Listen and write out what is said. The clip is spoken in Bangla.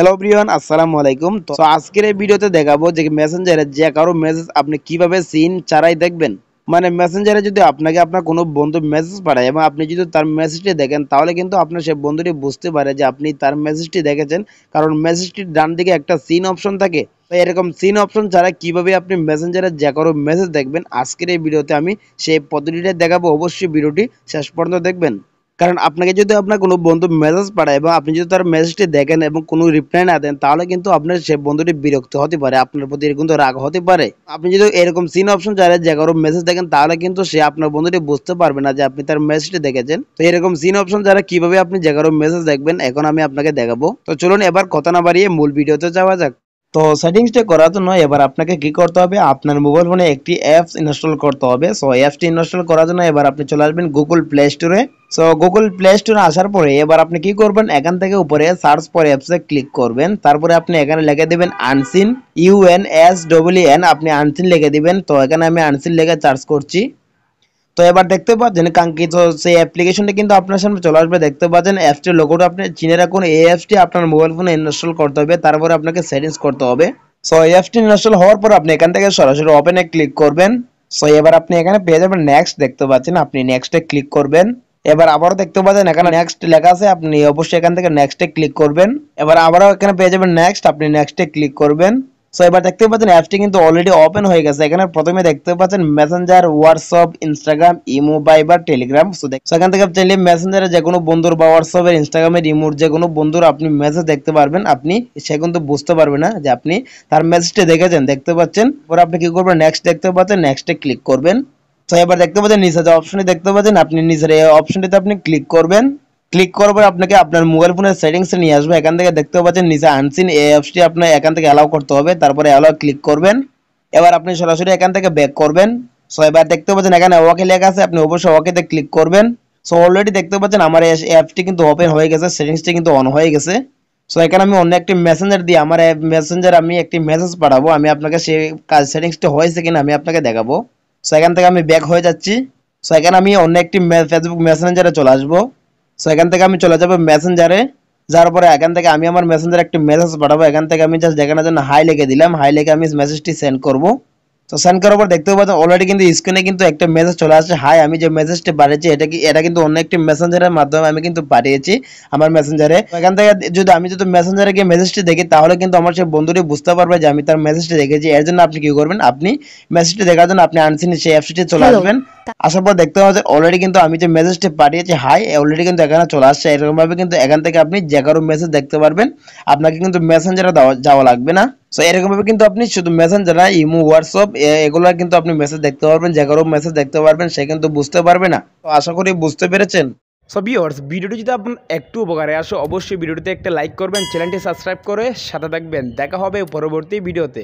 হ্যালো ব্রিয়ন আসসালামু আলাইকুম তো আজকের এই ভিডিওতে দেখাবো যে মেসেঞ্জারে যে কারো মেসেজ আপনি কিভাবে সিন ছাড়াই দেখবেন মানে মেসেঞ্জারে যদি আপনাকে আপনার কোনো বন্ধু মেসেজ পাঠায় এবং আপনি যদি তার মেসেজটি দেখেন তাহলে কিন্তু আপনার সেই বন্ধুটি বুঝতে পারে যে আপনি তার মেসেজটি দেখেছেন কারণ মেসেজটির ডান দিকে একটা সিন অপশন থাকে তো এরকম সিন অপশন ছাড়া কিভাবে আপনি মেসেঞ্জারে যে কারো মেসেজ দেখবেন আজকের এই ভিডিওতে আমি সেই পদ্ধতিটা দেখাবো অবশ্যই ভিডিওটি শেষ পর্যন্ত দেখবেন কারণ আপনাকে যদি আপনার কোনো বন্ধু মেসেজ পাঠায় এবং আপনি যদি তার মেসেজটি দেখেন এবং কোনো রিপ্লাই না দেন তাহলে কিন্তু আপনার সে বন্ধুটি বিরক্ত হতে পারে আপনার প্রতি কিন্তু রাগ হতে পারে আপনি যদি এরকম সিন অপশন চারে যে কারো মেসেজ দেখেন তাহলে কিন্তু সে আপনার বন্ধুটি বুঝতে পারবে না যে আপনি তার মেসেজটি দেখেছেন তো এরকম সিন অপশন যারা কিভাবে আপনি যে কারো মেসেজ দেখবেন এখন আমি আপনাকে দেখাবো তো চলুন এবার কথা না বাড়িয়ে মূল ভিডিওতে যাওয়া যাক তো সেটিংসটা করার জন্য এবার আপনাকে কি করতে হবে আপনার মোবাইল ফোনে একটি অ্যাপস ইনস্টল করতে হবে সো অ্যাপসটি ইনস্টল করার জন্য এবার আপনি চলে আসবেন গুগল প্লে স্টোরে সো গুগল প্লে স্টোরে আসার পরে এবার আপনি কি করবেন এখান থেকে উপরে সার্চ ফর অ্যাপসে ক্লিক করবেন তারপরে আপনি এখানে লিখে দেবেন unseen U N S W N আপনি আনসিন লিখে দিবেন তো এখানে আমি আনসিন লিখে সার্চ করছি তো এবার দেখতে পাচ্ছেন কাঙ্কিত সেই অ্যাপ্লিকেশনটি কিন্তু আপনার সামনে চলে আসবে দেখতে পাচ্ছেন অ্যাপটির লোগোটা আপনি চিনে রাখুন এই অ্যাপটি আপনার মোবাইল ফোনে ইনস্টল করতে হবে তারপরে আপনাকে সেটিংস করতে হবে সো এই অ্যাপটি ইনস্টল হওয়ার পর আপনি এখান থেকে সরাসরি ওপেনে ক্লিক করবেন সো এবার আপনি এখানে পেয়ে যাবেন নেক্সট দেখতে পাচ্ছেন আপনি নেক্সটে ক্লিক করবেন এবার আবারও দেখতে পাচ্ছেন এখানে নেক্সট লেখা আছে আপনি অবশ্যই এখান থেকে নেক্সটে ক্লিক করবেন এবার আবারও এখানে পেয়ে যাবেন নেক্সট আপনি নেক্সটে ক্লিক করবেন সো এবার দেখতে পাচ্ছেন অ্যাপসটি কিন্তু অলরেডি ওপেন হয়ে গেছে এখানে প্রথমে দেখতে পাচ্ছেন মেসেঞ্জার হোয়াটসঅ্যাপ ইনস্টাগ্রাম ইমো বা টেলিগ্রাম সো সেখান থেকে চাইলে মেসেঞ্জারে যে কোনো বন্ধুর বা হোয়াটসঅ্যাপের ইনস্টাগ্রামের ইমোর যে কোনো বন্ধুর আপনি মেসেজ দেখতে পারবেন আপনি সে কিন্তু বুঝতে পারবে না যে আপনি তার মেসেজটি দেখেছেন দেখতে পাচ্ছেন পরে আপনি কি করবেন নেক্সট দেখতে পাচ্ছেন নেক্সটে ক্লিক করবেন তো এবার দেখতে পাচ্ছেন নিচে যে দেখতে পাচ্ছেন আপনি নিজের এই অপশনটিতে আপনি ক্লিক করবেন ক্লিক করার পরে আপনাকে আপনার মোবাইল ফোনের সেটিংসে নিয়ে আসবে এখান থেকে দেখতে পাচ্ছেন নিচে আনসিন এই অ্যাপসটি আপনার এখান থেকে অ্যালাউ করতে হবে তারপরে অ্যালাউ ক্লিক করবেন এবার আপনি সরাসরি এখান থেকে ব্যাক করবেন সো এবার দেখতে পাচ্ছেন এখানে ওয়াকে লেখা আছে আপনি অবশ্যই ওয়াকেতে ক্লিক করবেন সো অলরেডি দেখতে পাচ্ছেন আমার অ্যাপটি কিন্তু ওপেন হয়ে গেছে সেটিংসটি কিন্তু অন হয়ে গেছে সো এখানে আমি অন্য একটি মেসেঞ্জার দিয়ে আমার মেসেঞ্জার আমি একটি মেসেজ পাঠাবো আমি আপনাকে সেই কাজ সেটিংসটি হয়েছে কিনা আমি আপনাকে দেখাবো সো এখান থেকে আমি ব্যাক হয়ে যাচ্ছি সো এখানে আমি অন্য একটি ফেসবুক মেসেঞ্জারে চলে আসবো সো এখান থেকে আমি চলে যাবো মেসেঞ্জারে যার পরে এখান থেকে আমি আমার মেসেঞ্জারে একটি মেসেজ পাঠাবো এখান থেকে আমি জাস্ট দেখানোর জন্য হাই লিখে দিলাম হাই লিখে আমি মেসেজটি সেন্ড করবো তো সেন্ড করার পর দেখতে পাচ্ছি অলরেডি কিন্তু স্ক্রিনে কিন্তু একটা মেসেজ চলে আসছে হাই আমি যে মেসেজটি পাঠিয়েছি এটা কি এটা কিন্তু অন্য একটি মেসেঞ্জারের মাধ্যমে আমি কিন্তু পাঠিয়েছি আমার মেসেঞ্জারে এখান থেকে যদি আমি যদি মেসেঞ্জারে গিয়ে মেসেজটি দেখি তাহলে কিন্তু আমার সেই বন্ধুটি বুঝতে পারবে যে আমি তার মেসেজটি দেখেছি এর জন্য আপনি কি করবেন আপনি মেসেজটি দেখার জন্য আপনি আনসিনি সেই অ্যাপসটি চলে আসবেন আসার পর দেখতে পাওয়া অলরেডি কিন্তু আমি যে মেসেজটি পাঠিয়েছি হাই অলরেডি কিন্তু এখানে চলে আসছে এরকমভাবে কিন্তু এখান থেকে আপনি যে কারো মেসেজ দেখতে পারবেন আপনাকে কিন্তু মেসেঞ্জারে যাওয়া লাগবে না সো ভাবে কিন্তু আপনি শুধু মেসেঞ্জার না ইমো হোয়াটসঅ্যাপ এগুলো কিন্তু আপনি মেসেজ দেখতে পারবেন যে কারো মেসেজ দেখতে পারবেন সে কিন্তু বুঝতে পারবে না তো আশা করি বুঝতে পেরেছেন সো ভিওর্স ভিডিওটি যদি আপনার একটু উপকারে আসো অবশ্যই ভিডিওটিতে একটা লাইক করবেন চ্যানেলটি সাবস্ক্রাইব করে সাথে থাকবেন দেখা হবে পরবর্তী ভিডিওতে